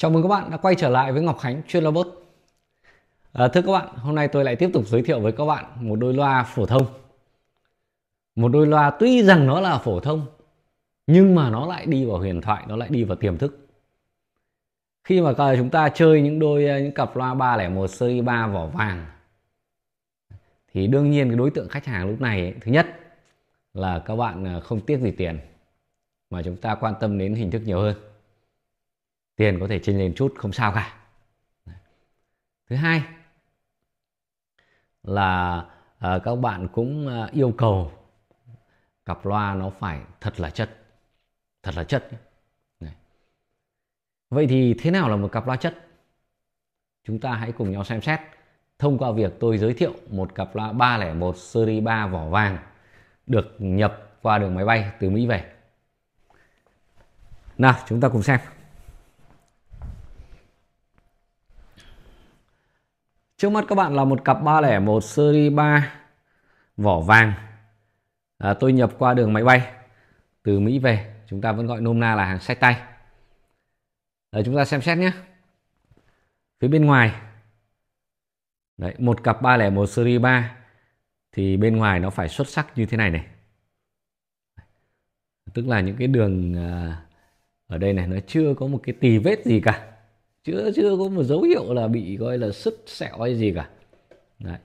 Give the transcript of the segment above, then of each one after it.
Chào mừng các bạn đã quay trở lại với Ngọc Khánh chuyên robot. À, thưa các bạn, hôm nay tôi lại tiếp tục giới thiệu với các bạn một đôi loa phổ thông. Một đôi loa tuy rằng nó là phổ thông nhưng mà nó lại đi vào huyền thoại, nó lại đi vào tiềm thức. Khi mà chúng ta chơi những đôi ờ, những cặp loa 301 series 3 vỏ vàng thì đương nhiên cái đối tượng khách hàng lúc này ấy, thứ nhất là các bạn ờ, không tiếc gì tiền mà chúng ta quan tâm đến hình thức nhiều hơn tiền có thể trên lên chút không sao cả thứ hai là à, các bạn cũng à, yêu cầu cặp loa nó phải thật là chất thật là chất Đấy. vậy thì thế nào là một cặp loa chất chúng ta hãy cùng nhau xem xét thông qua việc tôi giới thiệu một cặp loa 301 series 3 vỏ vàng được nhập qua đường máy bay từ Mỹ về. Nào, chúng ta cùng xem. Trước mắt các bạn là một cặp 301 series 3 vỏ vàng. À, tôi nhập qua đường máy bay từ Mỹ về, chúng ta vẫn gọi nôm na là hàng sách tay. Đấy, chúng ta xem xét nhé. Phía bên ngoài Đấy, một cặp 301 series 3 thì bên ngoài nó phải xuất sắc như thế này này. Tức là những cái đường à, ở đây này nó chưa có một cái tì vết gì cả chưa chưa có một dấu hiệu là bị gọi là sứt sẹo hay gì cả đấy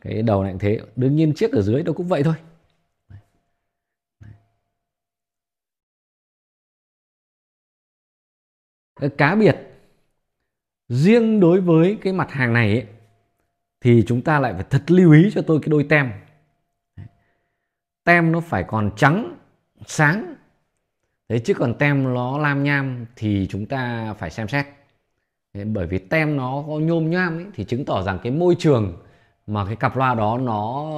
cái đầu này cũng thế đương nhiên chiếc ở dưới nó cũng vậy thôi cá biệt riêng đối với cái mặt hàng này ấy, thì chúng ta lại phải thật lưu ý cho tôi cái đôi tem tem nó phải còn trắng sáng đấy chứ còn tem nó lam nham thì chúng ta phải xem xét đấy, bởi vì tem nó có nhôm nham ấy, thì chứng tỏ rằng cái môi trường mà cái cặp loa đó nó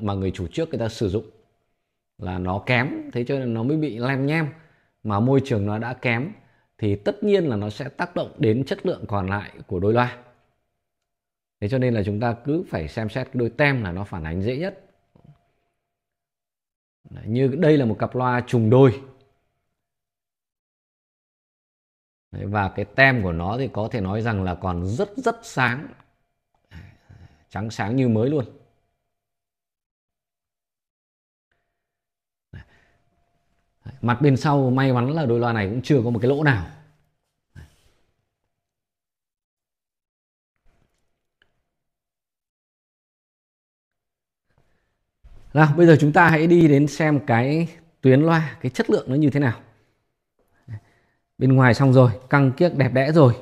mà người chủ trước người ta sử dụng là nó kém thế cho nên nó mới bị lem nhem mà môi trường nó đã kém thì tất nhiên là nó sẽ tác động đến chất lượng còn lại của đôi loa thế cho nên là chúng ta cứ phải xem xét đôi tem là nó phản ánh dễ nhất như đây là một cặp loa trùng đôi và cái tem của nó thì có thể nói rằng là còn rất rất sáng trắng sáng như mới luôn mặt bên sau may mắn là đôi loa này cũng chưa có một cái lỗ nào nào bây giờ chúng ta hãy đi đến xem cái tuyến loa cái chất lượng nó như thế nào bên ngoài xong rồi căng kiếc đẹp đẽ rồi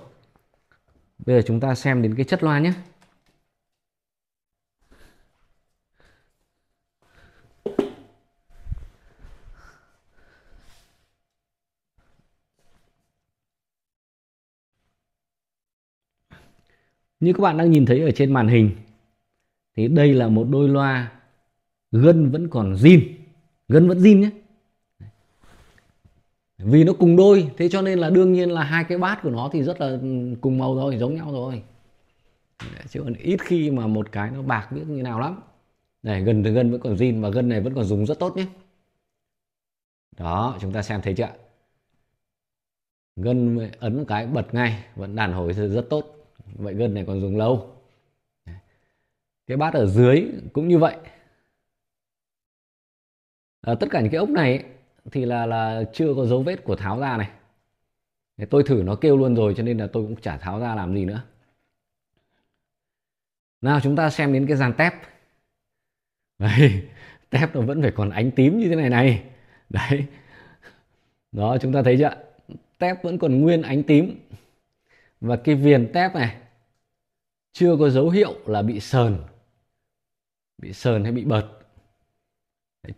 bây giờ chúng ta xem đến cái chất loa nhé Như các bạn đang nhìn thấy ở trên màn hình thì đây là một đôi loa gân vẫn còn zin, gân vẫn zin nhé vì nó cùng đôi thế cho nên là đương nhiên là hai cái bát của nó thì rất là cùng màu rồi giống nhau rồi chứ còn ít khi mà một cái nó bạc biết như nào lắm này gần từ gân vẫn còn zin và gần này vẫn còn dùng rất tốt nhé đó chúng ta xem thấy chưa gân ấn cái bật ngay vẫn đàn hồi rất tốt vậy gân này còn dùng lâu cái bát ở dưới cũng như vậy à, tất cả những cái ốc này thì là là chưa có dấu vết của tháo ra này tôi thử nó kêu luôn rồi cho nên là tôi cũng chả tháo ra làm gì nữa nào chúng ta xem đến cái dàn tép đấy tép nó vẫn phải còn ánh tím như thế này này đấy đó chúng ta thấy chưa tép vẫn còn nguyên ánh tím và cái viền tép này chưa có dấu hiệu là bị sờn bị sờn hay bị bật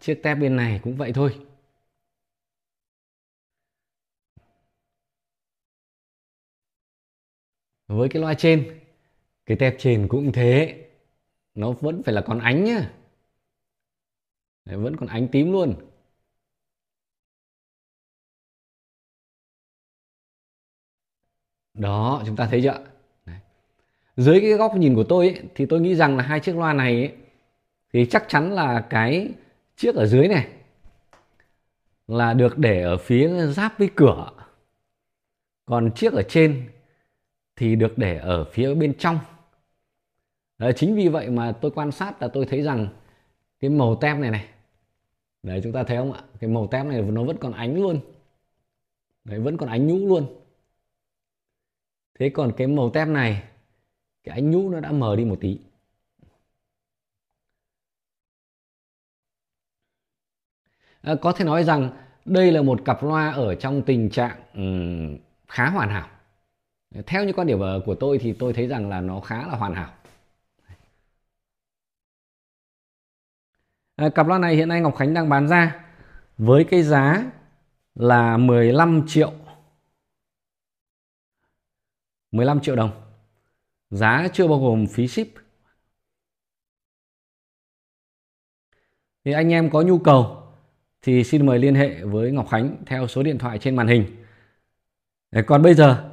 chiếc tép bên này cũng vậy thôi với cái loa trên cái tép trên cũng thế nó vẫn phải là con ánh nhá Đấy, vẫn còn ánh tím luôn đó chúng ta thấy chưa Đấy. dưới cái góc nhìn của tôi ấy, thì tôi nghĩ rằng là hai chiếc loa này ấy, thì chắc chắn là cái chiếc ở dưới này là được để ở phía giáp với cửa còn chiếc ở trên thì được để ở phía bên trong đấy, chính vì vậy mà tôi quan sát là tôi thấy rằng cái màu tem này này đấy chúng ta thấy không ạ cái màu tem này nó vẫn còn ánh luôn đấy vẫn còn ánh nhũ luôn thế còn cái màu tem này cái ánh nhũ nó đã mờ đi một tí à, có thể nói rằng đây là một cặp loa ở trong tình trạng um, khá hoàn hảo theo như quan điểm của tôi thì tôi thấy rằng là nó khá là hoàn hảo à, cặp loa này hiện nay Ngọc Khánh đang bán ra với cái giá là 15 triệu 15 triệu đồng giá chưa bao gồm phí ship thì anh em có nhu cầu thì xin mời liên hệ với Ngọc Khánh theo số điện thoại trên màn hình còn bây giờ